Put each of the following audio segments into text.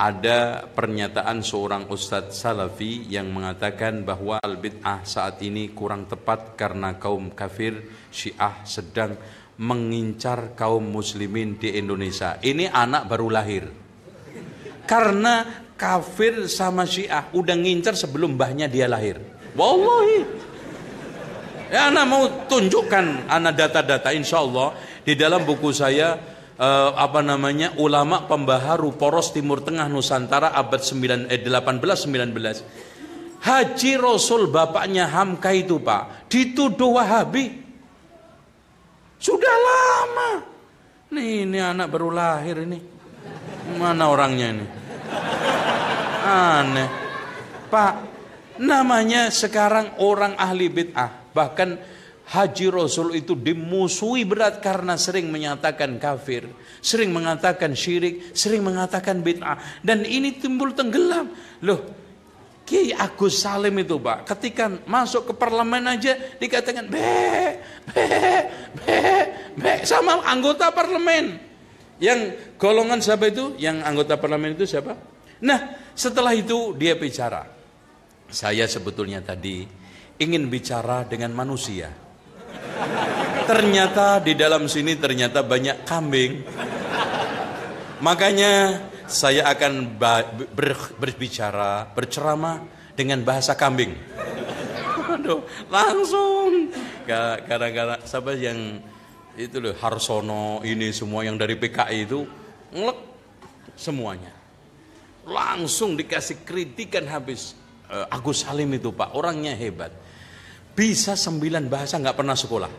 ada pernyataan seorang ustadz salafi yang mengatakan bahwa al-bid'ah saat ini kurang tepat karena kaum kafir syiah sedang mengincar kaum muslimin di Indonesia. Ini anak baru lahir. Karena kafir sama syiah udah ngincar sebelum mbahnya dia lahir. Wallahi. Ya, anak mau tunjukkan anak data-data insya Allah di dalam buku saya eh, apa namanya ulama pembaharu poros Timur Tengah Nusantara abad 9 eh, 18 19. Haji Rasul bapaknya Hamka itu Pak dituduh Wahabi. Sudah lama. Nih ini anak baru lahir ini. Mana orangnya ini? Aneh. Pak, namanya sekarang orang ahli bid'ah. Bahkan haji Rasul itu dimusuhi berat karena sering menyatakan kafir, sering mengatakan syirik, sering mengatakan bid'ah. Dan ini timbul tenggelam. Loh, Ki Agus Salim itu Pak, ketika masuk ke parlemen aja dikatakan be, be, be, be sama anggota parlemen. Yang golongan siapa itu? Yang anggota parlemen itu siapa? Nah, setelah itu dia bicara. Saya sebetulnya tadi ingin bicara dengan manusia Ternyata di dalam sini ternyata banyak kambing. Makanya saya akan berbicara, berceramah dengan bahasa kambing. Aduh, langsung. Gara-gara siapa yang itu loh Harsono ini semua yang dari PKI itu ngelek semuanya. Langsung dikasih kritikan habis. Eh, Agus Salim itu Pak, orangnya hebat bisa sembilan bahasa nggak pernah sekolah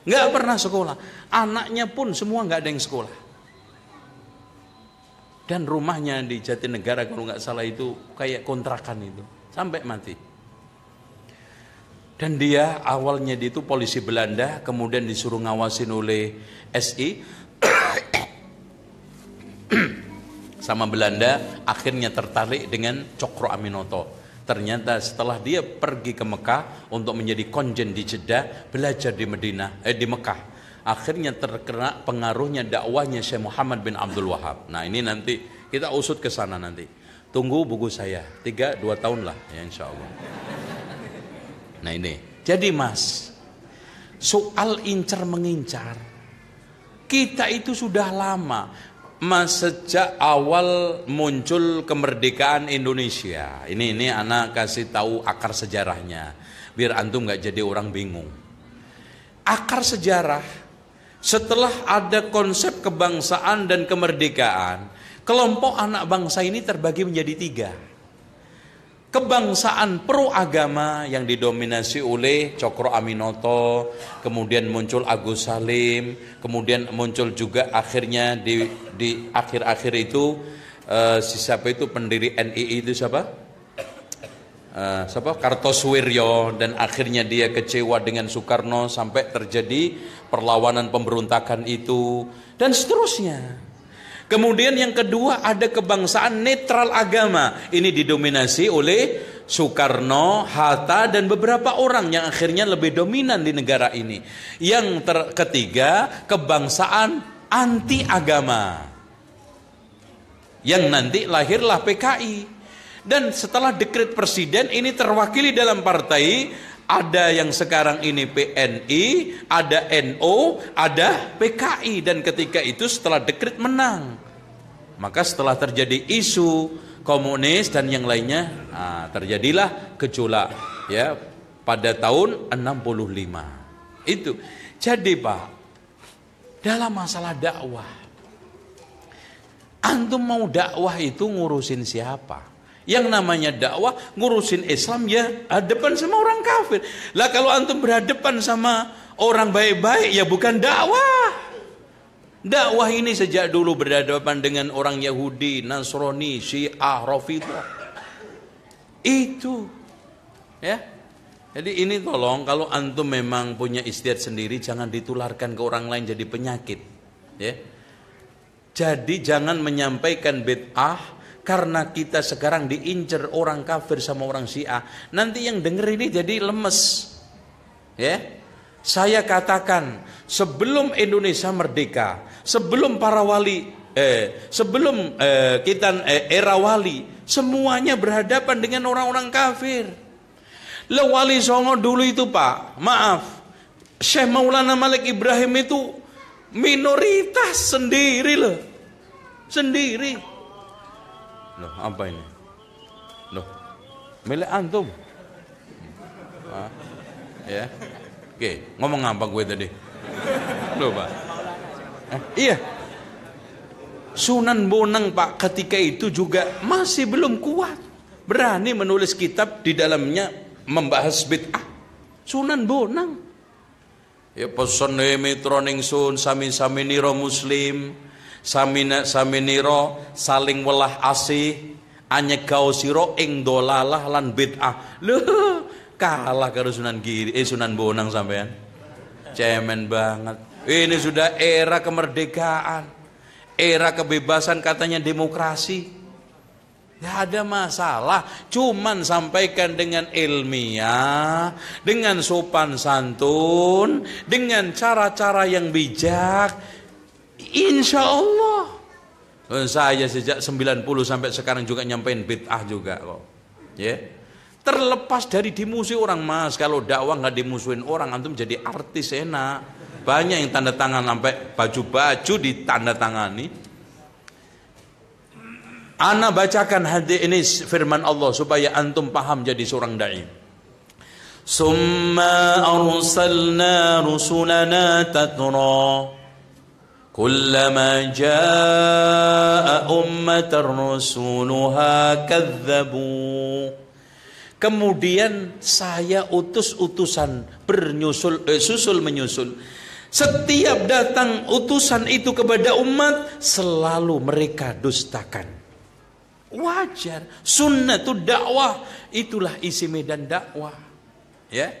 nggak iya. pernah sekolah anaknya pun semua nggak ada yang sekolah dan rumahnya di Jatinegara kalau nggak salah itu kayak kontrakan itu sampai mati dan dia awalnya di itu polisi Belanda kemudian disuruh ngawasin oleh SI sama Belanda akhirnya tertarik dengan Cokro Aminoto Ternyata setelah dia pergi ke Mekah untuk menjadi konjen di Jeddah, belajar di Medina, eh, di Mekah. Akhirnya terkena pengaruhnya dakwahnya Syekh Muhammad bin Abdul Wahab. Nah ini nanti kita usut ke sana nanti. Tunggu buku saya, tiga dua tahun lah ya insya Allah. Nah ini, jadi mas, soal incar mengincar, kita itu sudah lama Mas sejak awal muncul kemerdekaan Indonesia. Ini ini anak kasih tahu akar sejarahnya. Biar antum nggak jadi orang bingung. Akar sejarah setelah ada konsep kebangsaan dan kemerdekaan, kelompok anak bangsa ini terbagi menjadi tiga kebangsaan pro agama yang didominasi oleh Cokro Aminoto, kemudian muncul Agus Salim, kemudian muncul juga akhirnya di di akhir-akhir itu uh, si siapa itu pendiri NII itu siapa? Uh, siapa Kartosuwiryo dan akhirnya dia kecewa dengan Soekarno sampai terjadi perlawanan pemberontakan itu dan seterusnya. Kemudian yang kedua ada kebangsaan netral agama. Ini didominasi oleh Soekarno, Hatta dan beberapa orang yang akhirnya lebih dominan di negara ini. Yang ter ketiga, kebangsaan anti agama. Yang nanti lahirlah PKI. Dan setelah dekret presiden ini terwakili dalam partai ada yang sekarang ini PNI, ada NO, ada PKI dan ketika itu setelah dekret menang. Maka setelah terjadi isu komunis dan yang lainnya, nah, terjadilah gejolak ya pada tahun 65. Itu. Jadi Pak, dalam masalah dakwah antum mau dakwah itu ngurusin siapa? Yang namanya dakwah ngurusin Islam ya hadapan sama orang kafir. Lah kalau antum berhadapan sama orang baik-baik ya bukan dakwah. Dakwah ini sejak dulu berhadapan dengan orang Yahudi, Nasrani, Syiah, Rafidah. Itu ya. Jadi ini tolong kalau antum memang punya istiadat sendiri jangan ditularkan ke orang lain jadi penyakit. Ya. Jadi jangan menyampaikan bid'ah karena kita sekarang diincer orang kafir sama orang Syiah, nanti yang denger ini jadi lemes. Ya. Saya katakan, sebelum Indonesia merdeka, sebelum para wali eh sebelum eh, kita eh, era wali, semuanya berhadapan dengan orang-orang kafir. Le wali Songo dulu itu Pak, maaf. Syekh Maulana Malik Ibrahim itu minoritas sendiri loh. Sendiri. Loh, apa ini? Loh, milik antum. Hah? Ya. Oke, ngomong apa gue tadi? Loh, Pak. Eh, iya. Sunan Bonang Pak ketika itu juga masih belum kuat. Berani menulis kitab di dalamnya membahas bid'ah. Sunan Bonang. Ya pesan Sun sami-sami Niro muslim samina saminiro saling welah asih anyegao siro ing dolalah lan bid'ah lu kalah karo Sunan Giri eh Sunan Bonang sampean cemen banget ini sudah era kemerdekaan era kebebasan katanya demokrasi Tidak ada masalah, cuman sampaikan dengan ilmiah, dengan sopan santun, dengan cara-cara yang bijak, Insya Allah. Eh, saya sejak 90 sampai sekarang juga nyampein bid'ah juga kok. Ya. Yeah. Terlepas dari dimusuhi orang mas, kalau dakwah nggak dimusuhin orang, antum jadi artis enak. Banyak yang tanda tangan sampai baju-baju ditanda tangani. Ana bacakan hadis ini firman Allah supaya antum paham jadi seorang dai. Summa arsalna rusulana tatra كلما جاء أمة رسولها كذبوا Kemudian saya utus utusan bernyusul eh, susul menyusul. Setiap datang utusan itu kepada umat selalu mereka dustakan. Wajar, sunnah itu dakwah, itulah isi medan dakwah. Ya.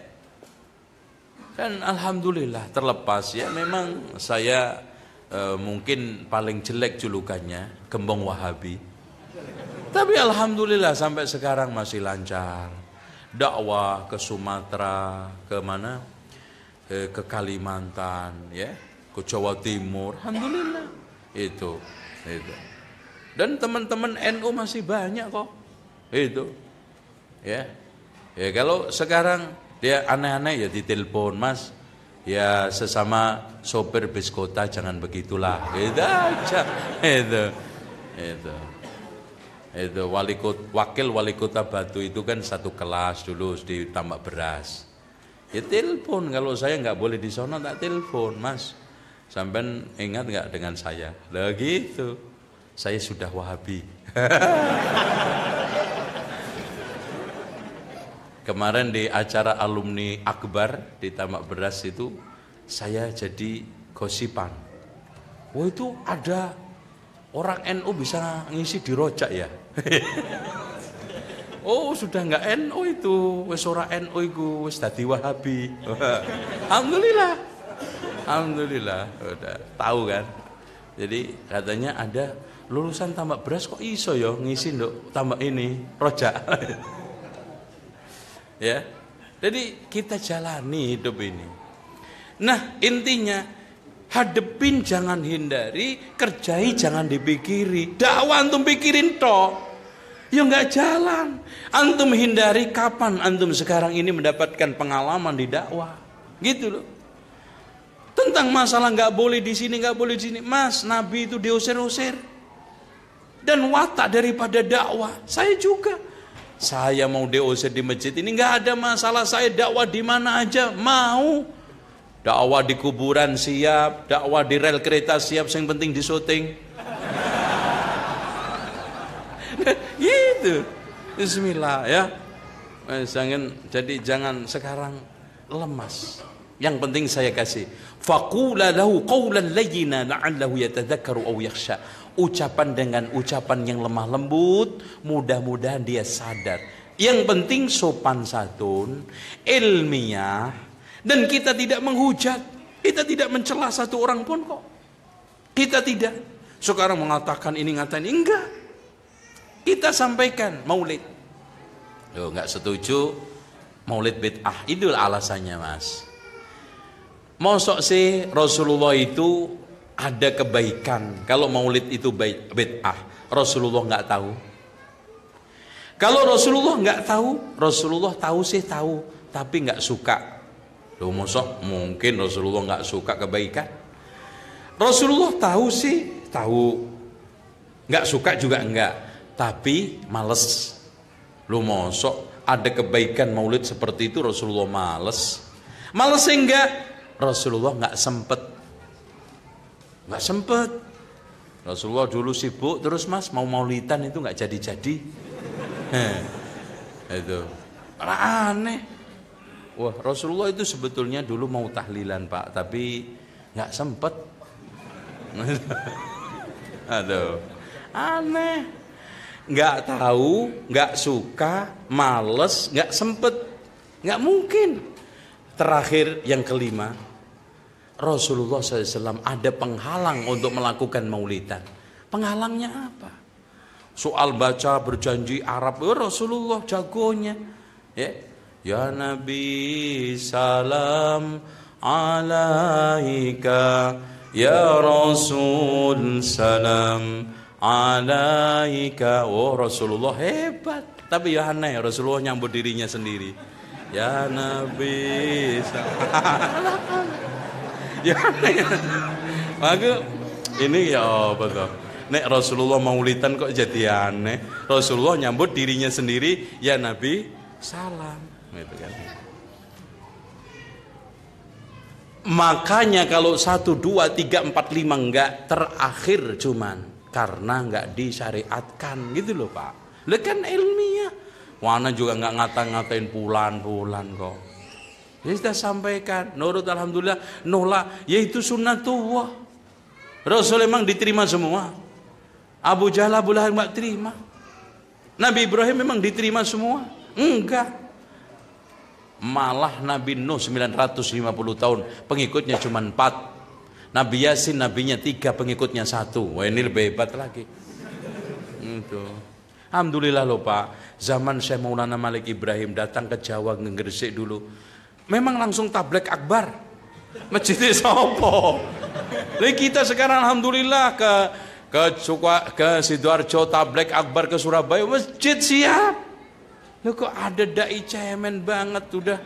Dan alhamdulillah terlepas ya memang saya e, mungkin paling jelek julukannya gembong wahabi tapi alhamdulillah sampai sekarang masih lancar dakwah ke Sumatera ke mana e, ke Kalimantan ya ke Jawa Timur alhamdulillah itu itu dan teman-teman NU masih banyak kok itu ya ya kalau sekarang dia aneh-aneh ya ditelepon mas ya sesama sopir bis kota jangan begitulah itu aja itu itu itu wali kota, wakil wali kota Batu itu kan satu kelas dulu di tambak beras ya telepon kalau saya nggak boleh di sana tak telepon mas sampai ingat nggak dengan saya begitu saya sudah wahabi Kemarin di acara alumni Akbar di Tamak Beras itu saya jadi gosipan. Wah itu ada orang NU bisa ngisi di rojak ya. oh sudah nggak NU itu, wes ora NU itu, wes dadi Wahabi. Alhamdulillah. Alhamdulillah, udah tahu kan. Jadi katanya ada lulusan tambak beras kok iso yo ya ngisi nduk tambak ini rojak. Ya. Jadi kita jalani hidup ini. Nah, intinya hadepin jangan hindari, kerjai jangan dipikiri. Dakwah antum pikirin toh. Ya nggak jalan. Antum hindari kapan antum sekarang ini mendapatkan pengalaman di dakwah. Gitu loh. Tentang masalah nggak boleh di sini, nggak boleh di sini. Mas, Nabi itu diusir-usir. Dan watak daripada dakwah, saya juga saya mau DOC di masjid ini nggak ada masalah. Saya dakwah di mana aja mau. Dakwah di kuburan siap, dakwah di rel kereta siap, yang penting di syuting. gitu. Bismillah ya. Eh, jangan jadi jangan sekarang lemas. Yang penting saya kasih. Faqula lahu qawlan layyina la'allahu yatadhakkaru aw yakhsha ucapan dengan ucapan yang lemah lembut, mudah-mudahan dia sadar. Yang penting sopan santun, ilmiah, dan kita tidak menghujat, kita tidak mencela satu orang pun kok. Kita tidak. Sekarang mengatakan ini ngatain enggak. Kita sampaikan maulid. Lo nggak setuju maulid bid'ah. Itu alasannya, Mas. Mosok sih Rasulullah itu ada kebaikan kalau maulid itu baik bid'ah Rasulullah nggak tahu kalau Rasulullah nggak tahu Rasulullah tahu sih tahu tapi nggak suka Loh sok mungkin Rasulullah nggak suka kebaikan Rasulullah tahu sih tahu nggak suka juga enggak tapi males Loh mosok ada kebaikan maulid seperti itu Rasulullah males males sehingga Rasulullah nggak sempet nggak sempet Rasulullah dulu sibuk terus mas mau maulitan itu nggak jadi-jadi itu aneh wah Rasulullah itu sebetulnya dulu mau tahlilan pak tapi nggak sempet aduh aneh nggak tahu nggak suka males nggak sempet nggak mungkin terakhir yang kelima Rasulullah SAW ada penghalang untuk melakukan maulidan. Penghalangnya apa? Soal baca berjanji Arab, oh, Rasulullah jagonya. Ya, ya Nabi salam alaika ya Rasul salam alaika. Oh Rasulullah hebat. Tapi ya aneh Rasulullah nyambut dirinya sendiri. Ya Nabi salam. Ya. Aku ini ya betul. Nek Rasulullah maulitan kok jadi aneh. Rasulullah nyambut dirinya sendiri, ya Nabi salam. Gitu kan. Makanya kalau satu dua tiga empat lima enggak terakhir cuman karena enggak disyariatkan gitu loh Pak. Lekan ilmiah. Wana juga nggak ngata-ngatain pulan-pulan kok. Ya sudah sampaikan. Nurut alhamdulillah, nolak. Yaitu sunnatullah. Rasul memang diterima semua. Abu Jahal Abu Lahab enggak terima. Nabi Ibrahim memang diterima semua? Enggak. Malah Nabi Nuh 950 tahun, pengikutnya cuma empat, Nabi Yasin nabinya tiga pengikutnya satu, Wah, ini lebih hebat lagi. Itu. Alhamdulillah loh Pak, zaman saya Maulana Malik Ibrahim datang ke Jawa ngegresik dulu memang langsung tablek akbar. masjid sopo. Lalu kita sekarang alhamdulillah ke ke Cukwa, ke Sidoarjo, Tablek, Akbar ke Surabaya, masjid siap. Lo kok ada dai cemen banget udah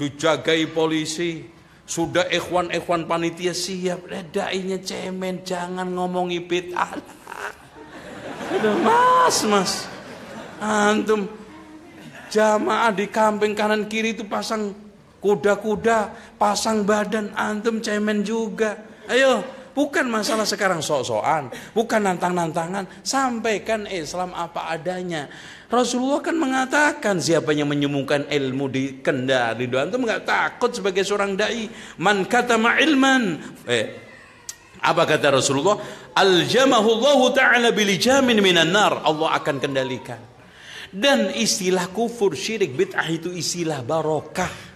dijagai polisi, sudah ikhwan-ikhwan panitia siap, eh, dainya cemen, jangan ngomong ipit Allah. Mas, mas, antum jamaah di kampung kanan kiri itu pasang kuda-kuda, pasang badan, antum cemen juga. Ayo, bukan masalah sekarang sok-sokan, bukan nantang-nantangan, sampaikan Islam apa adanya. Rasulullah kan mengatakan siapa yang menyembuhkan ilmu di kendari doa antum nggak takut sebagai seorang dai man kata ma ilman eh apa kata Rasulullah Al aljamahullahu taala bilijamin minan nar Allah akan kendalikan dan istilah kufur syirik bid'ah itu istilah barokah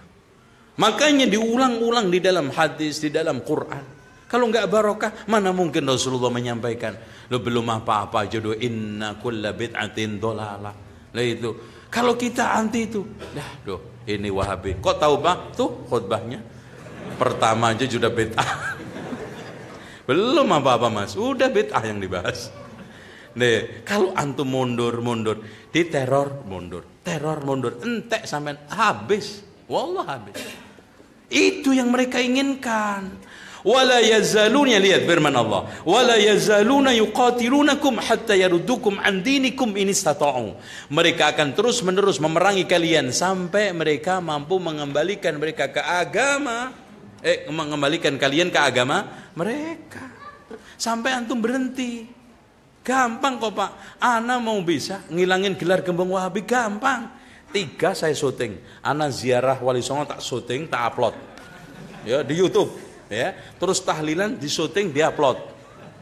Makanya diulang-ulang di dalam hadis, di dalam Quran. Kalau enggak barokah, mana mungkin Rasulullah menyampaikan, lo belum apa-apa jodoh inna kulla bid'atin dolala. Lah itu. Kalau kita anti itu, dah doh, ini Wahabi. Kok tahu bang? Tuh khutbahnya. Pertama aja sudah bid'ah. belum apa-apa Mas, udah bid'ah yang dibahas. Nih, kalau antum mundur, mundur, di teror mundur, teror mundur, entek sampean habis. Wallah habis. Itu yang mereka inginkan. Wala yazaluna lihat firman Allah. Wala yazaluna yuqatilunakum hatta yarudukum an dinikum in istata'u. Mereka akan terus-menerus memerangi kalian sampai mereka mampu mengembalikan mereka ke agama. Eh, mengembalikan kalian ke agama mereka. Sampai antum berhenti. Gampang kok Pak. Ana mau bisa ngilangin gelar gembong Wahabi gampang. Tiga saya syuting. Ana ziarah Wali Songo tak syuting, tak upload. Ya, di YouTube, ya. Terus tahlilan di syuting, di upload.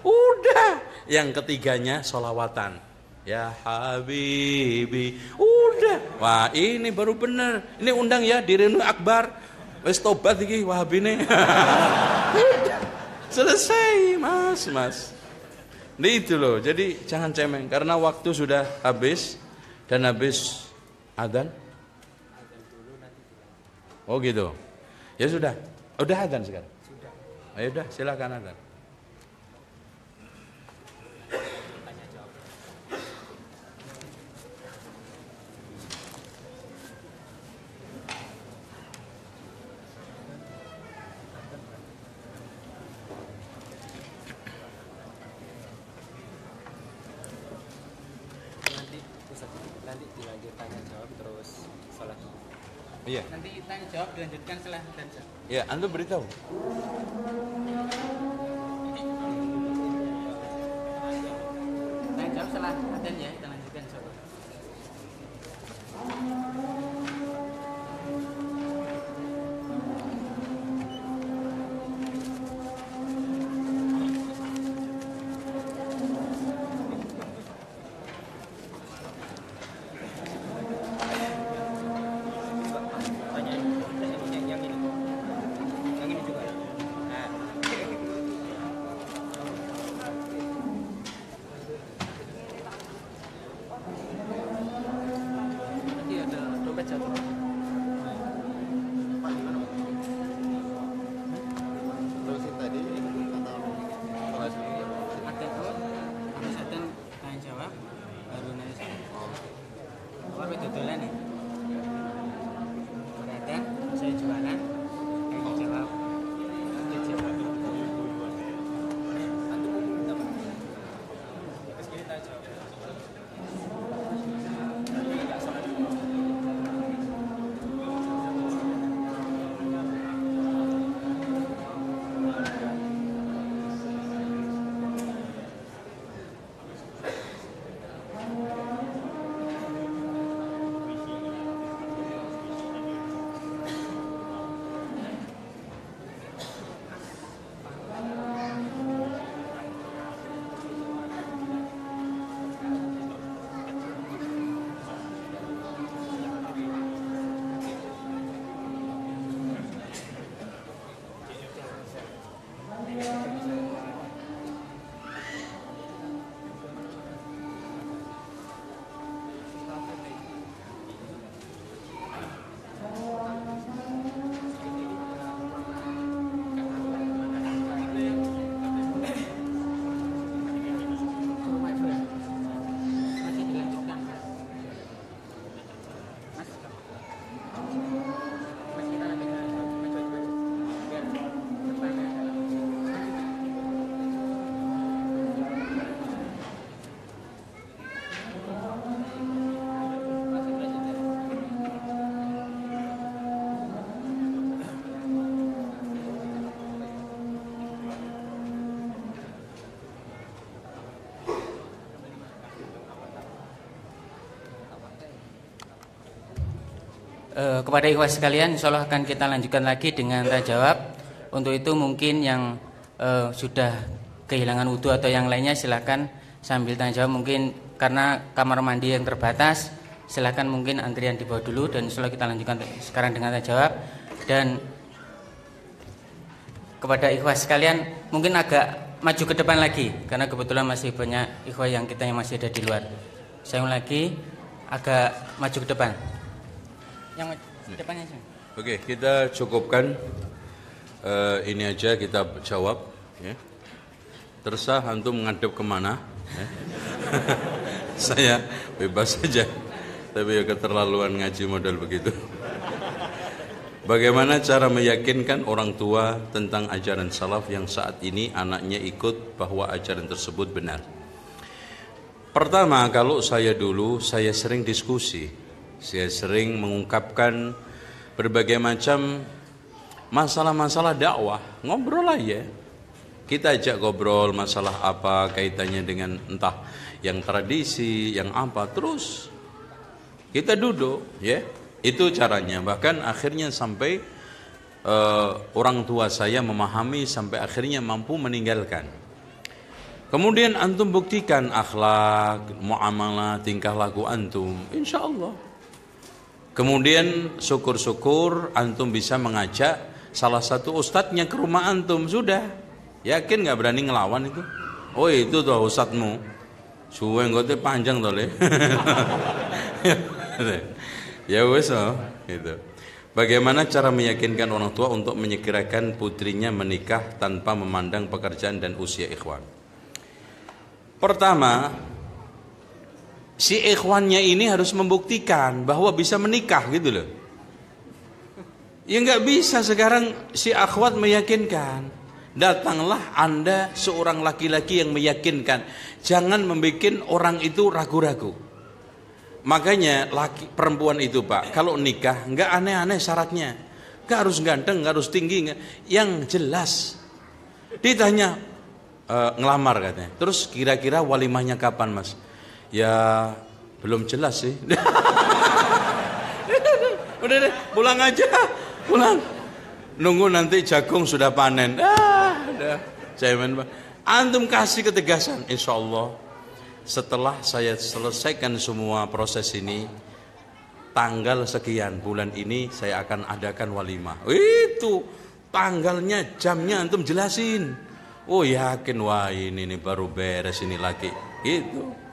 Udah. Yang ketiganya solawatan. Ya Habibi. Udah. Wah, ini baru bener, Ini undang ya di Renu Akbar. Wes tobat iki Wahabine. Selesai, Mas, Mas. Ini itu loh. Jadi jangan cemeng karena waktu sudah habis dan habis Adzan? Oh gitu. Ya sudah. Udah adzan sekarang. Sudah. Ayo ah, ya udah silakan adzan. Ya, Anda beritahu. Iya, eh, kepada ikhwas sekalian, insya Allah akan kita lanjutkan lagi dengan jawab. Untuk itu mungkin yang eh, sudah kehilangan wudhu atau yang lainnya silahkan sambil tanya jawab mungkin karena kamar mandi yang terbatas silahkan mungkin antrian di bawah dulu dan insya Allah kita lanjutkan sekarang dengan tanya jawab dan kepada ikhwas sekalian mungkin agak maju ke depan lagi karena kebetulan masih banyak ikhwah yang kita yang masih ada di luar saya lagi agak maju ke depan yang depannya Oke, okay, kita cukupkan uh, ini aja kita jawab. Ya. Terserah hantu menghadap kemana. Ya. Saya bebas saja. Tapi ya keterlaluan ngaji model begitu. Bagaimana cara meyakinkan orang tua tentang ajaran salaf yang saat ini anaknya ikut bahwa ajaran tersebut benar? Pertama, kalau saya dulu, saya sering diskusi saya sering mengungkapkan berbagai macam masalah-masalah dakwah, ngobrol aja. Kita ajak ngobrol masalah apa kaitannya dengan entah yang tradisi, yang apa, terus kita duduk, ya. Itu caranya. Bahkan akhirnya sampai uh, orang tua saya memahami sampai akhirnya mampu meninggalkan. Kemudian antum buktikan akhlak, muamalah, tingkah laku antum, insya Allah Kemudian syukur-syukur antum bisa mengajak salah satu ustadznya ke rumah antum sudah. Yakin nggak berani ngelawan itu? Oh itu tuh ustadzmu. suweng gote panjang tole. ya wes oh, gitu. Bagaimana cara meyakinkan orang tua untuk menyekirakan putrinya menikah tanpa memandang pekerjaan dan usia ikhwan? Pertama, si ikhwannya ini harus membuktikan bahwa bisa menikah gitu loh. Ya nggak bisa sekarang si akhwat meyakinkan. Datanglah anda seorang laki-laki yang meyakinkan. Jangan membuat orang itu ragu-ragu. Makanya laki perempuan itu pak, kalau nikah nggak aneh-aneh syaratnya. Nggak harus ganteng, nggak harus tinggi. Gak. Yang jelas ditanya e, ngelamar katanya. Terus kira-kira walimahnya kapan mas? Ya belum jelas sih. Udah deh, pulang aja, pulang. Nunggu nanti jagung sudah panen. Ah, udah. Saya Antum kasih ketegasan, insya Allah. Setelah saya selesaikan semua proses ini, tanggal sekian bulan ini saya akan adakan walimah. Itu tanggalnya, jamnya antum jelasin. Oh yakin wah ini ini baru beres ini lagi. Gitu.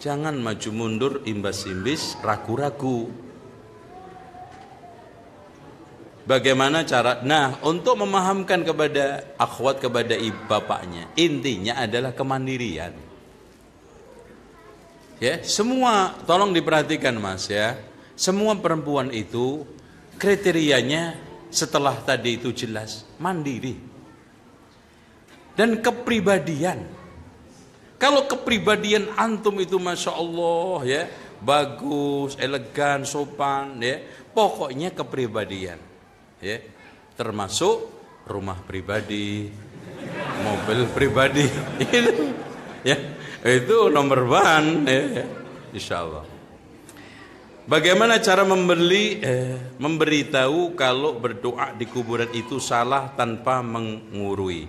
Jangan maju mundur imbas-imbis ragu-ragu. Bagaimana cara? Nah, untuk memahamkan kepada akhwat kepada ibu bapaknya, intinya adalah kemandirian. Ya, semua tolong diperhatikan Mas ya. Semua perempuan itu kriterianya setelah tadi itu jelas mandiri dan kepribadian kalau kepribadian antum itu masya Allah ya bagus, elegan, sopan ya. Pokoknya kepribadian ya termasuk rumah pribadi, mobil pribadi itu ya itu nomor one ya, ya insya Allah. Bagaimana cara membeli eh, memberitahu kalau berdoa di kuburan itu salah tanpa mengurui?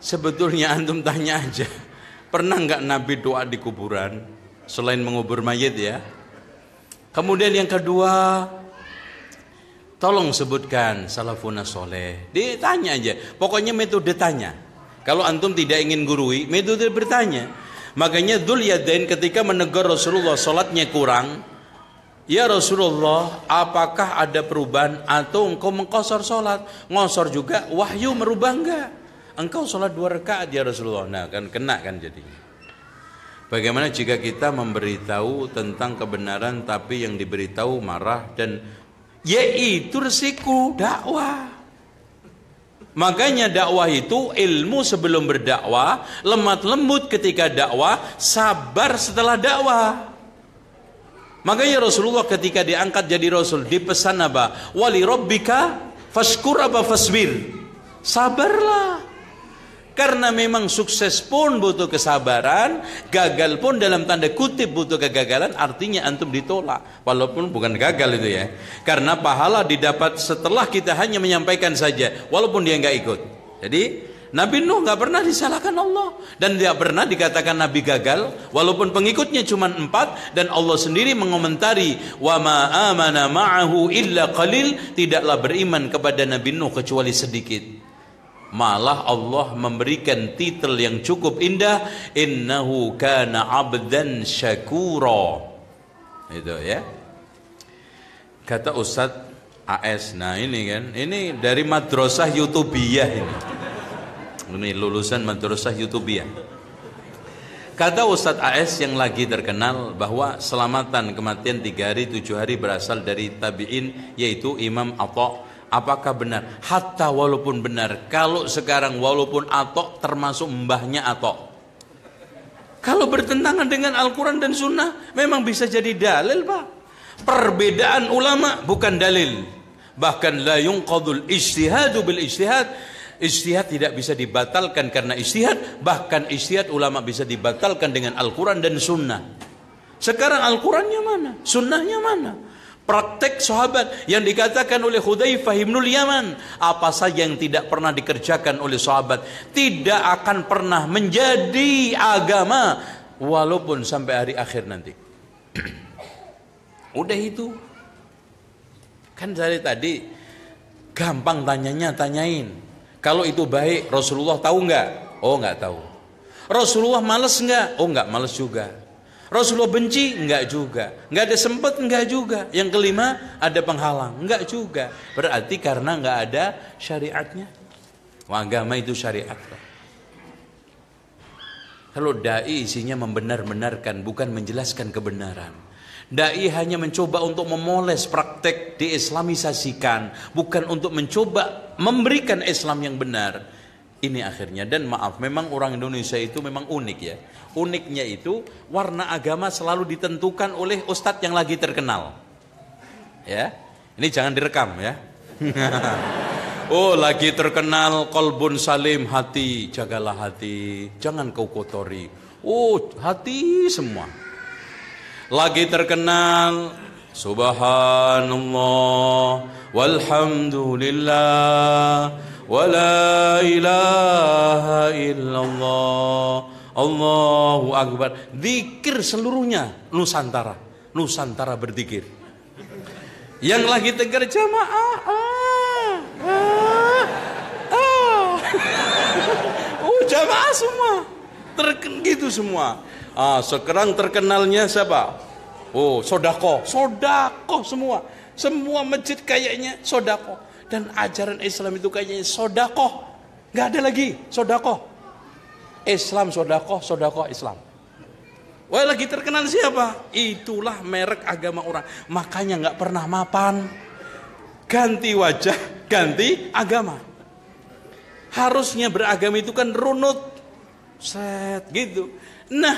Sebetulnya antum tanya aja Pernah nggak Nabi doa di kuburan selain mengubur mayit ya? Kemudian yang kedua, tolong sebutkan salafuna soleh. Ditanya aja. Pokoknya metode tanya. Kalau antum tidak ingin gurui, metode bertanya. Makanya Dhul Yadain ketika menegur Rasulullah solatnya kurang, Ya Rasulullah, apakah ada perubahan atau engkau mengkosor solat Ngosor juga, wahyu merubah enggak? engkau sholat dua rakaat ya Rasulullah nah kan kena kan jadinya Bagaimana jika kita memberitahu tentang kebenaran tapi yang diberitahu marah dan yaitu resiko dakwah. Makanya dakwah itu ilmu sebelum berdakwah, lemat lembut ketika dakwah, sabar setelah dakwah. Makanya Rasulullah ketika diangkat jadi Rasul dipesan apa? Wali Robbika faskur apa fasbir. Sabarlah. Karena memang sukses pun butuh kesabaran, gagal pun dalam tanda kutip butuh kegagalan, artinya antum ditolak. Walaupun bukan gagal itu ya. Karena pahala didapat setelah kita hanya menyampaikan saja, walaupun dia nggak ikut. Jadi Nabi Nuh nggak pernah disalahkan Allah dan tidak pernah dikatakan Nabi gagal walaupun pengikutnya cuma empat dan Allah sendiri mengomentari wa ma'amana ma'ahu illa qalil tidaklah beriman kepada Nabi Nuh kecuali sedikit Malah Allah memberikan titel yang cukup indah, innahu kana 'abdan syakura. Itu ya. Kata Ustaz AS. Nah, ini kan. Ini dari madrasah Yutubiah ini. Ini lulusan madrasah Yutubiah. Kata Ustaz AS yang lagi terkenal bahwa selamatan kematian tiga hari tujuh hari berasal dari tabi'in yaitu Imam Atta Apakah benar? Hatta walaupun benar. Kalau sekarang walaupun atok termasuk mbahnya atok. Kalau bertentangan dengan Al-Quran dan Sunnah memang bisa jadi dalil pak. Perbedaan ulama bukan dalil. Bahkan la yunqadul istihadu bil istihad, Istihad tidak bisa dibatalkan karena istihad. Bahkan istihad ulama bisa dibatalkan dengan Al-Quran dan Sunnah. Sekarang Al-Qurannya mana? Sunnahnya mana? praktek sahabat yang dikatakan oleh Hudzaifah ibnul Yaman apa saja yang tidak pernah dikerjakan oleh sahabat tidak akan pernah menjadi agama walaupun sampai hari akhir nanti udah itu kan dari tadi gampang tanyanya tanyain kalau itu baik Rasulullah tahu nggak oh nggak tahu Rasulullah males nggak oh nggak males juga Rasulullah benci? Enggak juga. Enggak ada sempat? Enggak juga. Yang kelima, ada penghalang? Enggak juga. Berarti karena enggak ada syariatnya. Agama itu syariat. Kalau da'i isinya membenar-benarkan, bukan menjelaskan kebenaran. Da'i hanya mencoba untuk memoles praktek diislamisasikan, bukan untuk mencoba memberikan Islam yang benar. Ini akhirnya dan maaf memang orang Indonesia itu memang unik ya. Uniknya itu warna agama selalu ditentukan oleh ustadz yang lagi terkenal. Ya. Ini jangan direkam ya. oh, lagi terkenal kolbun salim hati, jagalah hati, jangan kau kotori. Oh, hati semua. Lagi terkenal Subhanallah walhamdulillah ولا إله إلا الله Allahu Akbar Dikir seluruhnya Nusantara Nusantara berdikir. Yang lagi tegar jamaah ah, ah, ah. Oh jamaah semua Terken gitu semua ah, Sekarang terkenalnya siapa? Oh sodako Sodako semua Semua masjid kayaknya sodako dan ajaran Islam itu kayaknya sodakoh. Gak ada lagi sodakoh. Islam sodakoh, sodakoh Islam. Wah lagi terkenal siapa? Itulah merek agama orang. Makanya gak pernah mapan. Ganti wajah, ganti agama. Harusnya beragama itu kan runut. Set gitu. Nah,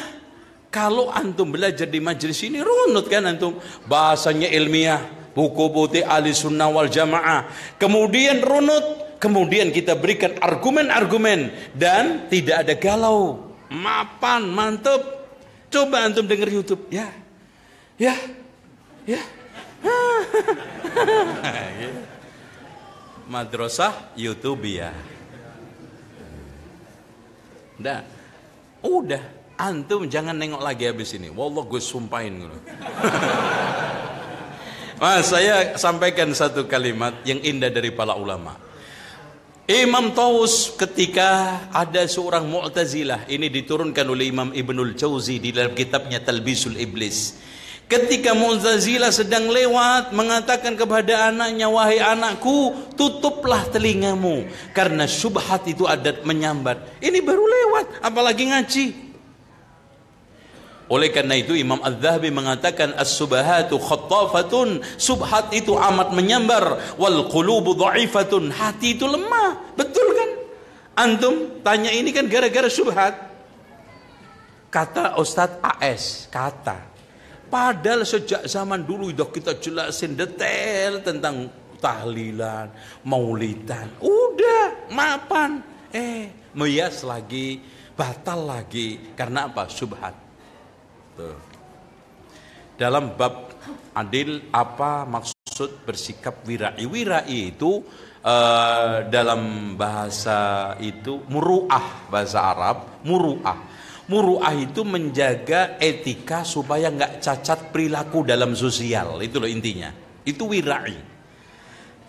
kalau antum belajar di majelis ini runut kan antum. Bahasanya ilmiah putih ahli sunnah wal jamaah. Kemudian runut, kemudian kita berikan argumen-argumen dan tidak ada galau, mapan, mantep. Coba antum dengar YouTube, ya, ya, ya. Madrasah YouTube ya. Nah, udah antum jangan nengok lagi habis ini. Wallah gue sumpahin Nah, saya sampaikan satu kalimat yang indah dari para ulama. Imam Taus ketika ada seorang Mu'tazilah, ini diturunkan oleh Imam Ibnul Jauzi di dalam kitabnya Talbisul Iblis. Ketika Mu'tazilah sedang lewat mengatakan kepada anaknya, "Wahai anakku, tutuplah telingamu karena syubhat itu adat menyambat." Ini baru lewat, apalagi ngaji. Oleh karena itu Imam Az-Zahabi mengatakan as-subahatu khattafatun, subhat itu amat menyambar, wal qulubu dha'ifatun, hati itu lemah. Betul kan? Antum tanya ini kan gara-gara subhat. Kata Ustaz AS, kata. Padahal sejak zaman dulu udah kita jelasin detail tentang tahlilan, maulidan. Udah, mapan. Eh, meyas lagi, batal lagi. Karena apa? Subhat. Tuh. Gitu. Dalam bab adil apa maksud bersikap wirai? Wirai itu uh, dalam bahasa itu muruah bahasa Arab, muruah. Muruah itu menjaga etika supaya nggak cacat perilaku dalam sosial. Itu loh intinya. Itu wirai.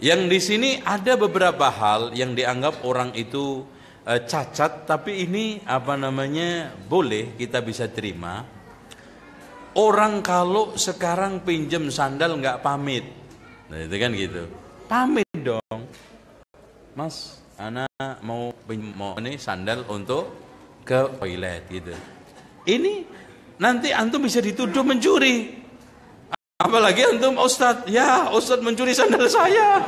Yang di sini ada beberapa hal yang dianggap orang itu eh, cacat, tapi ini apa namanya boleh kita bisa terima Orang kalau sekarang pinjem sandal nggak pamit, nah itu kan gitu, pamit dong, Mas, Ana mau pinjem, mau ini sandal untuk ke toilet gitu. Ini nanti antum bisa dituduh mencuri. Apalagi antum ustad, ya ustad mencuri sandal saya.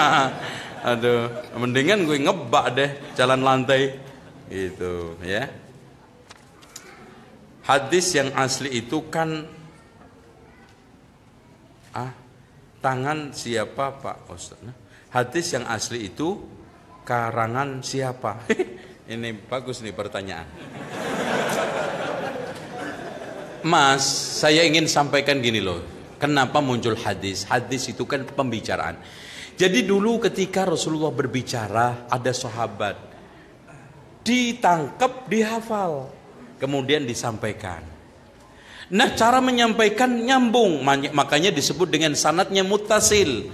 Aduh, mendingan gue ngebak deh jalan lantai. Gitu ya hadis yang asli itu kan ah tangan siapa Pak oh, Ustaz? Nah. Hadis yang asli itu karangan siapa? Ini bagus nih pertanyaan. Mas, saya ingin sampaikan gini loh. Kenapa muncul hadis? Hadis itu kan pembicaraan. Jadi dulu ketika Rasulullah berbicara ada sahabat ditangkap dihafal kemudian disampaikan. Nah, cara menyampaikan nyambung, makanya disebut dengan sanatnya mutasil.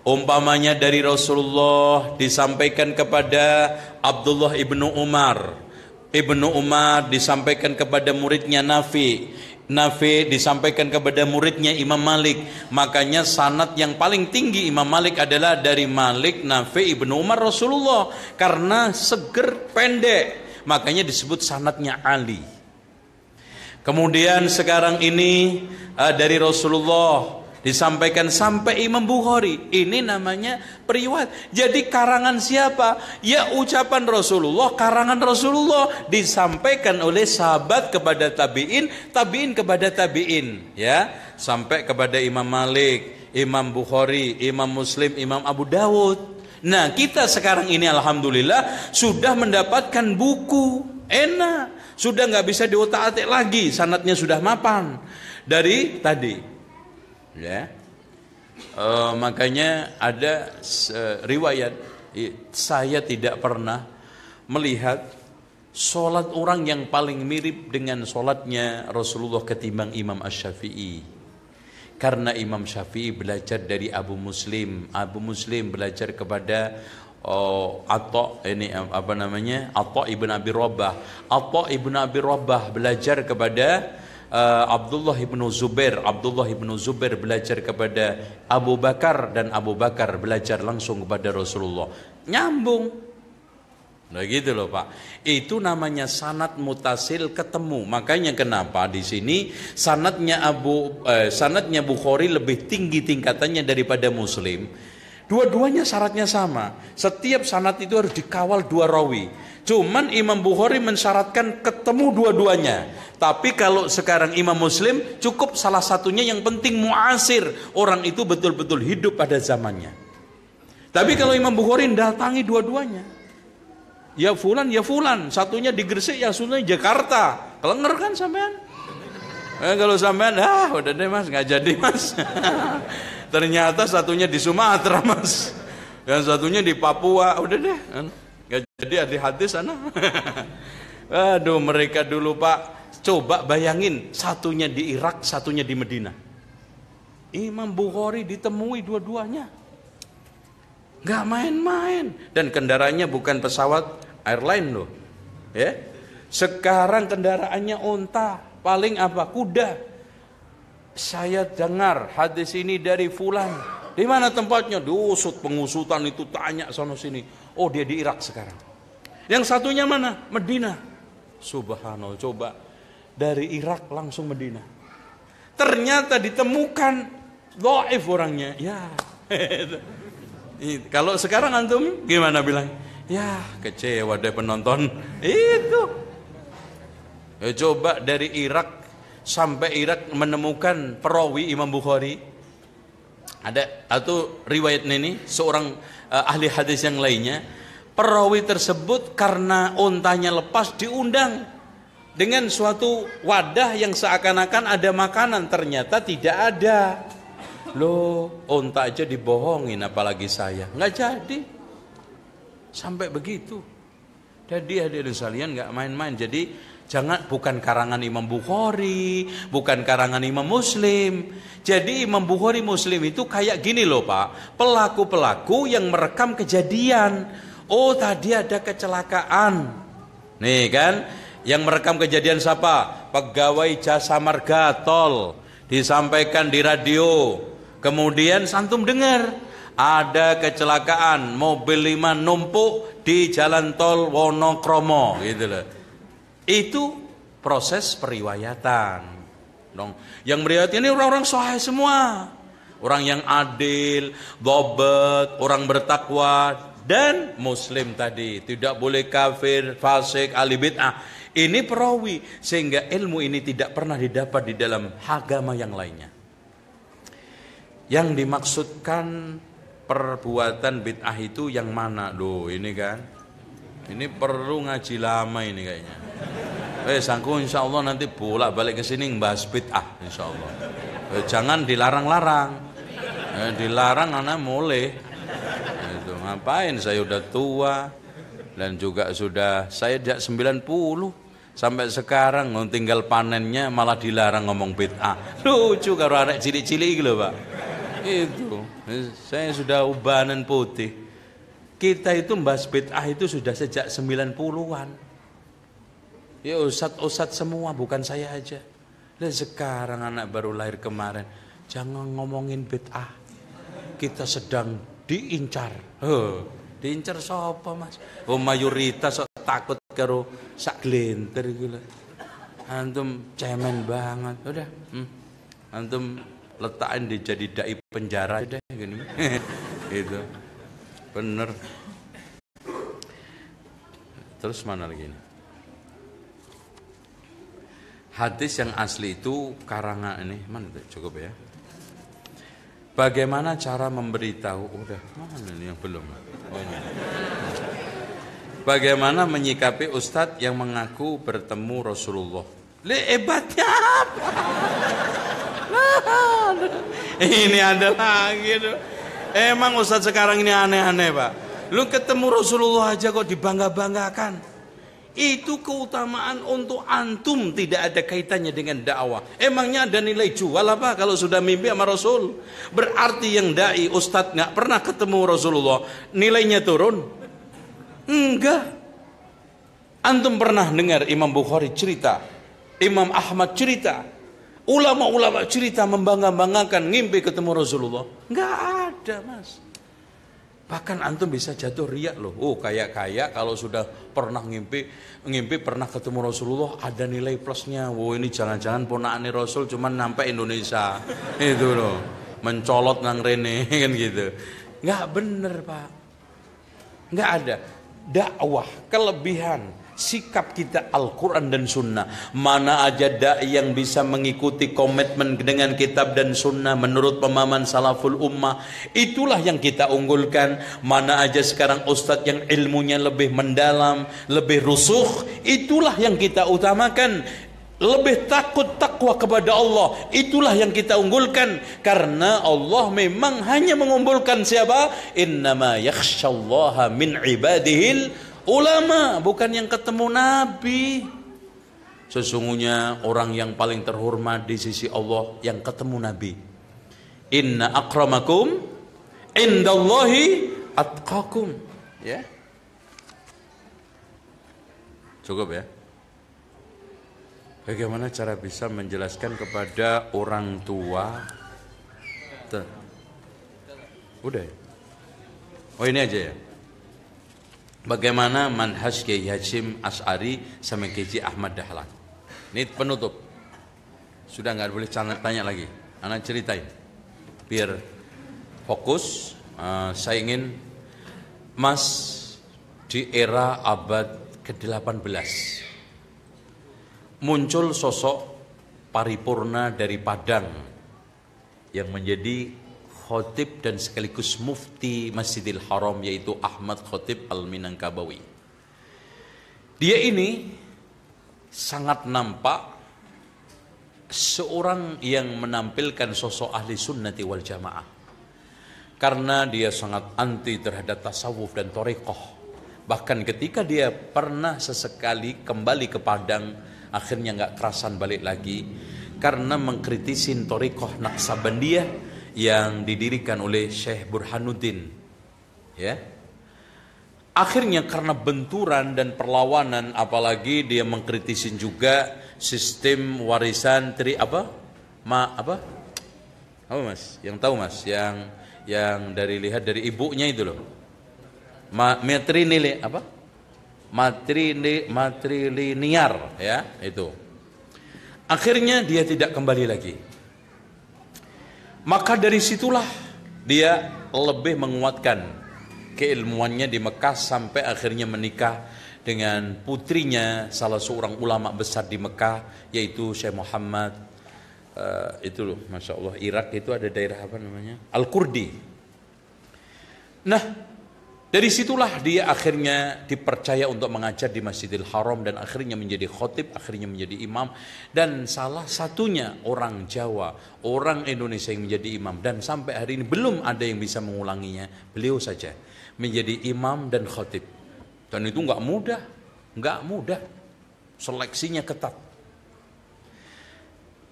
Umpamanya dari Rasulullah disampaikan kepada Abdullah ibnu Umar. Ibnu Umar disampaikan kepada muridnya Nafi. Nafi disampaikan kepada muridnya Imam Malik. Makanya sanat yang paling tinggi Imam Malik adalah dari Malik, Nafi, Ibnu Umar, Rasulullah. Karena seger pendek makanya disebut sanatnya Ali. Kemudian sekarang ini uh, dari Rasulullah disampaikan sampai Imam Bukhari. Ini namanya periwat. Jadi karangan siapa? Ya ucapan Rasulullah, karangan Rasulullah disampaikan oleh sahabat kepada tabi'in, tabi'in kepada tabi'in, ya. Sampai kepada Imam Malik, Imam Bukhari, Imam Muslim, Imam Abu Dawud. Nah, kita sekarang ini alhamdulillah sudah mendapatkan buku. Enak, sudah nggak bisa diotak-atik lagi, sanatnya sudah mapan dari tadi. Ya. E, makanya ada eh, riwayat saya tidak pernah melihat sholat orang yang paling mirip dengan sholatnya Rasulullah ketimbang Imam Ash-Syafi'i. Karena Imam Syafi'i belajar dari Abu Muslim, Abu Muslim belajar kepada oh, Atta ini apa namanya? Atta ibn Abi Rabah. Atta ibn Abi Rabah belajar kepada uh, Abdullah ibnu Zubair. Abdullah ibnu Zubair belajar kepada Abu Bakar dan Abu Bakar belajar langsung kepada Rasulullah. Nyambung. Nah gitu loh Pak. Itu namanya sanat mutasil ketemu. Makanya kenapa di sini sanatnya Abu eh, sanatnya Bukhari lebih tinggi tingkatannya daripada Muslim. Dua-duanya syaratnya sama. Setiap sanat itu harus dikawal dua rawi. Cuman Imam Bukhari mensyaratkan ketemu dua-duanya. Tapi kalau sekarang Imam Muslim cukup salah satunya yang penting muasir. Orang itu betul-betul hidup pada zamannya. Tapi kalau Imam Bukhari datangi dua-duanya ya fulan ya fulan satunya di Gresik yang satunya Jakarta kelenger kan sampean eh, kalau sampean ah udah deh mas nggak jadi mas ternyata satunya di Sumatera mas yang satunya di Papua udah deh anu. nggak jadi hati-hati sana aduh mereka dulu pak coba bayangin satunya di Irak satunya di Medina Imam Bukhari ditemui dua-duanya nggak main-main dan kendaraannya bukan pesawat airline loh. Ya. Sekarang kendaraannya onta, paling apa? Kuda. Saya dengar hadis ini dari fulan. Di mana tempatnya? Diusut pengusutan itu tanya sonos sini. Oh, dia di Irak sekarang. Yang satunya mana? Medina. Subhanallah, coba dari Irak langsung Medina. Ternyata ditemukan doif orangnya. Ya. Kalau sekarang antum gimana bilang? Ya kecewa deh penonton itu. Ya, coba dari Irak sampai Irak menemukan perawi Imam Bukhari. Ada atau riwayat ini seorang uh, ahli hadis yang lainnya perawi tersebut karena ontanya lepas diundang dengan suatu wadah yang seakan-akan ada makanan ternyata tidak ada. Loh, onta aja dibohongin apalagi saya. Nggak jadi. Sampai begitu. jadi dia hadirin sekalian nggak main-main. Jadi jangan bukan karangan Imam Bukhari, bukan karangan Imam Muslim. Jadi Imam Bukhari Muslim itu kayak gini loh Pak, pelaku-pelaku yang merekam kejadian. Oh tadi ada kecelakaan. Nih kan, yang merekam kejadian siapa? Pegawai jasa marga tol. Disampaikan di radio. Kemudian santum dengar ada kecelakaan mobil lima numpuk di jalan tol Wonokromo gitu loh. Itu proses periwayatan. Dong. Yang melihat ini orang-orang sahih semua. Orang yang adil, bobet, orang bertakwa, dan muslim tadi. Tidak boleh kafir, fasik, ahli bid'ah. Ini perawi. Sehingga ilmu ini tidak pernah didapat di dalam agama yang lainnya. Yang dimaksudkan perbuatan bid'ah itu yang mana loh ini kan ini perlu ngaji lama ini kayaknya eh sangku insya Allah nanti bolak balik ke sini bahas bid'ah insya Allah eh, jangan dilarang-larang eh, dilarang anak mulai eh, itu ngapain saya udah tua dan juga sudah saya sejak 90 sampai sekarang tinggal panennya malah dilarang ngomong bid'ah lucu kalau anak cilik-cilik gitu pak itu Eh, saya sudah ubanan putih. Kita itu membahas bid'ah itu sudah sejak 90-an. Ya usat-usat semua bukan saya aja. dan sekarang anak baru lahir kemarin. Jangan ngomongin bid'ah. Kita sedang diincar. Huh. Diincar siapa Mas? Oh mayoritas so, takut karo sak glinter lah Antum cemen banget. Udah. Hmm. Antum letakan dia jadi dai penjara deh gini itu bener terus mana lagi ini hadis yang asli itu karangan ini mana itu cukup ya bagaimana cara memberitahu oh, udah mana ini yang belum oh, ini. bagaimana menyikapi ustadz yang mengaku bertemu Rasulullah Lebatnya apa ini ada lagi tuh. Emang Ustadz sekarang ini aneh-aneh pak. Lu ketemu Rasulullah aja kok dibangga-banggakan. Itu keutamaan untuk antum tidak ada kaitannya dengan dakwah. Emangnya ada nilai jual apa kalau sudah mimpi sama Rasul? Berarti yang dai ustadz nggak pernah ketemu Rasulullah, nilainya turun? Enggak. Antum pernah dengar Imam Bukhari cerita, Imam Ahmad cerita, Ulama-ulama cerita membangga-banggakan ngimpi ketemu Rasulullah. Nggak ada mas. Bahkan antum bisa jatuh riak loh. Oh kayak kayak kalau sudah pernah ngimpi ngimpi pernah ketemu Rasulullah ada nilai plusnya. Wow oh, ini jangan-jangan ponakan Rasul cuman sampai Indonesia. Itu loh. Mencolot nang Rene kan gitu. Nggak bener pak. Nggak ada. Dakwah kelebihan sikap kita Al-Quran dan Sunnah mana aja da'i yang bisa mengikuti komitmen dengan kitab dan Sunnah menurut pemahaman salaful ummah itulah yang kita unggulkan mana aja sekarang ustadz yang ilmunya lebih mendalam lebih rusuh itulah yang kita utamakan lebih takut takwa kepada Allah itulah yang kita unggulkan karena Allah memang hanya mengumpulkan siapa innama yakhsyallaha min ibadihil Ulama bukan yang ketemu Nabi. Sesungguhnya orang yang paling terhormat di sisi Allah yang ketemu Nabi. Inna akramakum indallahi atqakum. Ya. Cukup ya. Bagaimana cara bisa menjelaskan kepada orang tua? udah Udah. Ya? Oh ini aja ya bagaimana manhaj Kiai Hashim As'ari sama Kiai Ahmad Dahlan. Ini penutup. Sudah nggak boleh tanya lagi. Anak ceritain. Biar fokus, eh, saya ingin Mas di era abad ke-18 muncul sosok paripurna dari Padang yang menjadi khotib dan sekaligus mufti Masjidil Haram yaitu Ahmad Khotib Al-Minangkabawi. Dia ini sangat nampak seorang yang menampilkan sosok ahli sunnati wal jamaah. Karena dia sangat anti terhadap tasawuf dan torekoh. Bahkan ketika dia pernah sesekali kembali ke Padang, akhirnya nggak kerasan balik lagi. Karena mengkritisi torekoh naksabandiyah, yang didirikan oleh Syekh Burhanuddin. Ya. Akhirnya karena benturan dan perlawanan apalagi dia mengkritisi juga sistem warisan tri apa? Ma apa? Apa Mas? Yang tahu Mas yang yang dari lihat dari ibunya itu loh. Ma, matrinili apa? Matrini matriliniar ya itu. Akhirnya dia tidak kembali lagi maka dari situlah dia lebih menguatkan keilmuannya di Mekah sampai akhirnya menikah dengan putrinya salah seorang ulama besar di Mekah yaitu Syekh Muhammad uh, itu loh Masya Allah Irak itu ada daerah apa namanya Al-Kurdi nah dari situlah dia akhirnya dipercaya untuk mengajar di Masjidil Haram dan akhirnya menjadi khotib, akhirnya menjadi imam dan salah satunya orang Jawa, orang Indonesia yang menjadi imam dan sampai hari ini belum ada yang bisa mengulanginya, beliau saja menjadi imam dan khotib. Dan itu nggak mudah, nggak mudah. Seleksinya ketat.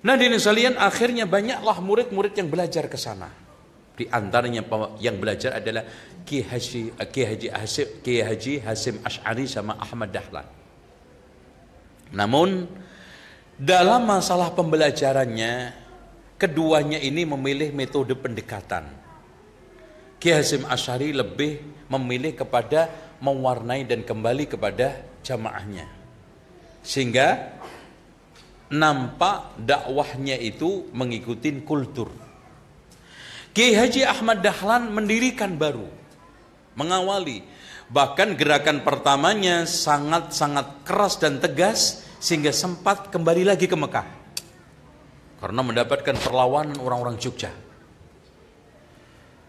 Nah, di Nusalian akhirnya banyaklah murid-murid yang belajar ke sana. Di antaranya yang belajar adalah Ki Haji Hasim Ash'ari sama Ahmad Dahlan. Namun dalam masalah pembelajarannya keduanya ini memilih metode pendekatan. Ki Hasim Ash'ari lebih memilih kepada mewarnai dan kembali kepada jamaahnya. Sehingga nampak dakwahnya itu mengikuti kultur. Kiai Haji Ahmad Dahlan mendirikan baru mengawali. Bahkan gerakan pertamanya sangat-sangat keras dan tegas sehingga sempat kembali lagi ke Mekah. Karena mendapatkan perlawanan orang-orang Jogja.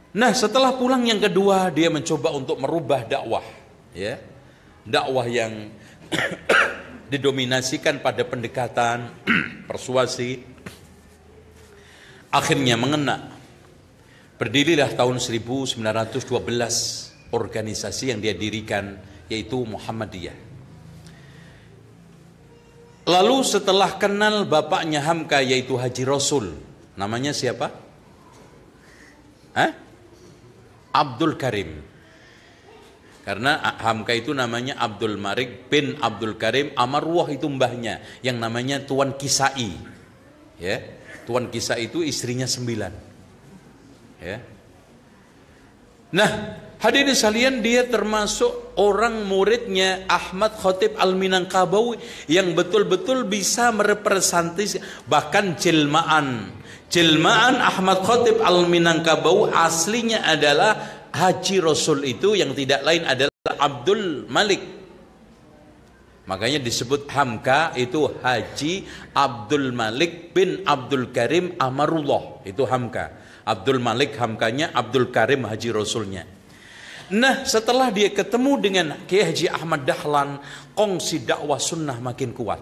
Nah, setelah pulang yang kedua dia mencoba untuk merubah dakwah, ya. Dakwah yang didominasikan pada pendekatan persuasi akhirnya mengena berdirilah tahun 1912 organisasi yang dia dirikan yaitu Muhammadiyah. Lalu setelah kenal bapaknya Hamka yaitu Haji Rasul, namanya siapa? Hah? Abdul Karim. Karena Hamka itu namanya Abdul Marik bin Abdul Karim Amarwah itu mbahnya yang namanya Tuan Kisai. Ya. Tuan Kisai itu istrinya sembilan. Ya. Nah, Hadirin salian dia termasuk orang muridnya Ahmad Khotib Al-Minangkabawi yang betul-betul bisa merepresentasi bahkan jelmaan. Jelmaan Ahmad Khotib Al-Minangkabawi aslinya adalah Haji Rasul itu yang tidak lain adalah Abdul Malik. Makanya disebut Hamka itu Haji Abdul Malik bin Abdul Karim Amarullah. Itu Hamka. Abdul Malik Hamkanya, Abdul Karim Haji Rasulnya. Nah setelah dia ketemu dengan Kiai Haji Ahmad Dahlan, kongsi dakwah sunnah makin kuat.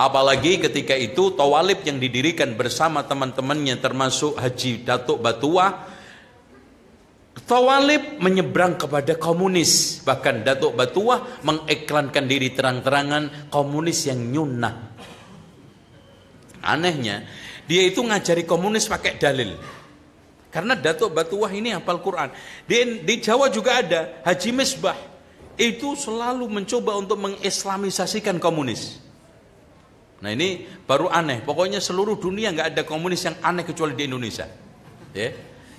Apalagi ketika itu Tawalib yang didirikan bersama teman-temannya termasuk Haji Datuk Batua Tawalib menyeberang kepada komunis. Bahkan Datuk Batua mengiklankan diri terang-terangan komunis yang nyunah. Anehnya, dia itu ngajari komunis pakai dalil. Karena Datuk Batuah ini hafal Quran. Di, di Jawa juga ada Haji Misbah. Itu selalu mencoba untuk mengislamisasikan komunis. Nah ini baru aneh. Pokoknya seluruh dunia nggak ada komunis yang aneh kecuali di Indonesia. Ya,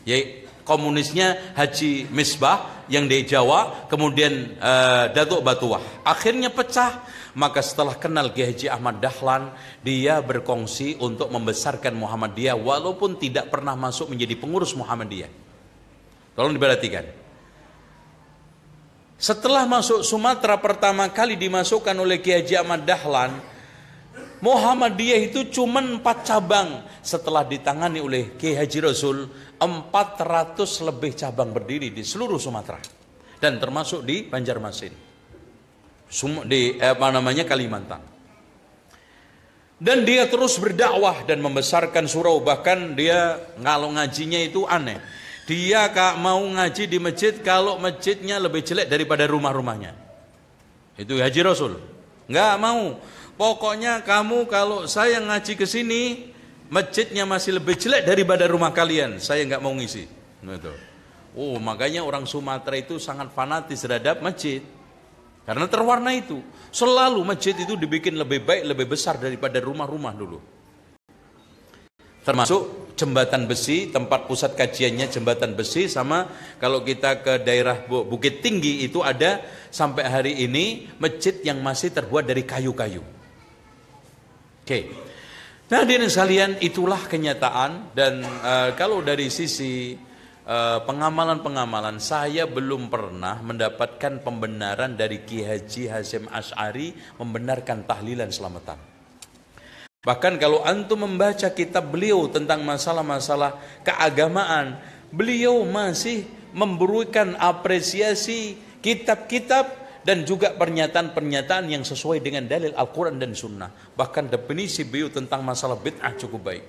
ya komunisnya Haji Misbah yang di Jawa, kemudian uh, Datuk Batuah, Akhirnya pecah maka setelah kenal Kiai Haji Ahmad Dahlan, dia berkongsi untuk membesarkan Muhammadiyah walaupun tidak pernah masuk menjadi pengurus Muhammadiyah. Tolong diperhatikan. Setelah masuk Sumatera pertama kali dimasukkan oleh Kiai Haji Ahmad Dahlan, Muhammadiyah itu cuma empat cabang setelah ditangani oleh Kiai Haji Rasul 400 lebih cabang berdiri di seluruh Sumatera dan termasuk di Banjarmasin di eh, apa namanya Kalimantan. Dan dia terus berdakwah dan membesarkan surau bahkan dia kalau ngajinya itu aneh. Dia kak mau ngaji di masjid kalau masjidnya lebih jelek daripada rumah-rumahnya. Itu Haji Rasul. Nggak mau. Pokoknya kamu kalau saya ngaji ke sini masjidnya masih lebih jelek daripada rumah kalian. Saya nggak mau ngisi. Gitu. Oh, makanya orang Sumatera itu sangat fanatis terhadap masjid. Karena terwarna itu. Selalu masjid itu dibikin lebih baik, lebih besar daripada rumah-rumah dulu. Termasuk jembatan besi, tempat pusat kajiannya jembatan besi sama kalau kita ke daerah Bukit Tinggi itu ada sampai hari ini masjid yang masih terbuat dari kayu-kayu. Oke. Okay. Nah, hadirin sekalian, itulah kenyataan dan uh, kalau dari sisi Eh, pengamalan-pengamalan saya belum pernah mendapatkan pembenaran dari Ki Haji Hasim Ash'ari membenarkan tahlilan selamatan. Bahkan kalau antum membaca kitab beliau tentang masalah-masalah keagamaan, beliau masih memberikan apresiasi kitab-kitab dan juga pernyataan-pernyataan yang sesuai dengan dalil Al-Quran dan Sunnah. Bahkan definisi beliau tentang masalah bid'ah cukup baik.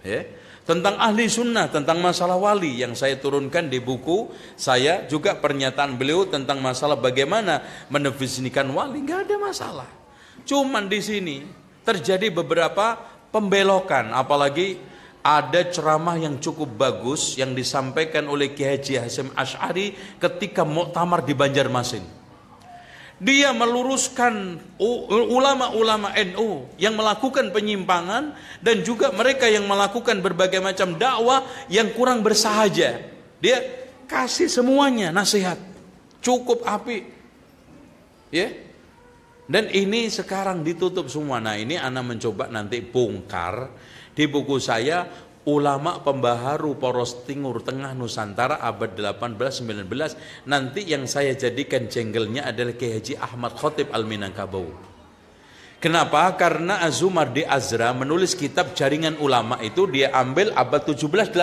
Ya. Yeah tentang ahli sunnah, tentang masalah wali yang saya turunkan di buku saya juga pernyataan beliau tentang masalah bagaimana mendefinisikan wali nggak ada masalah. Cuman di sini terjadi beberapa pembelokan, apalagi ada ceramah yang cukup bagus yang disampaikan oleh Kiai Haji Hasim Ash'ari ketika muktamar di Banjarmasin dia meluruskan ulama-ulama NU yang melakukan penyimpangan dan juga mereka yang melakukan berbagai macam dakwah yang kurang bersahaja. Dia kasih semuanya nasihat. Cukup api. Ya. Dan ini sekarang ditutup semua. Nah, ini anak mencoba nanti bongkar di buku saya ulama pembaharu poros timur tengah Nusantara abad 18-19 nanti yang saya jadikan jenggelnya adalah Kiai Haji Ahmad Khotib Al Minangkabau. Kenapa? Karena Azumar di Azra menulis kitab jaringan ulama itu dia ambil abad 17-18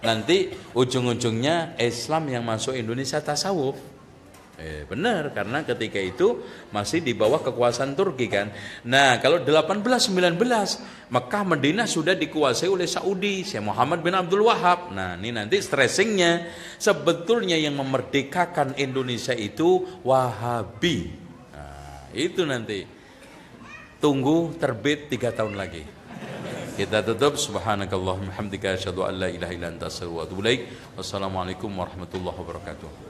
nanti ujung-ujungnya Islam yang masuk Indonesia tasawuf Eh, benar, karena ketika itu masih di bawah kekuasaan Turki kan. Nah, kalau 18-19, Mekah Medina sudah dikuasai oleh Saudi, Syekh Muhammad bin Abdul Wahab. Nah, ini nanti stressingnya. Sebetulnya yang memerdekakan Indonesia itu Wahabi. Nah, itu nanti. Tunggu terbit tiga tahun lagi. Kita tutup. Subhanakallahumma hamdika asyhadu an la ilaha illa anta astaghfiruka wa atubu ilaik. Wassalamualaikum warahmatullahi wabarakatuh.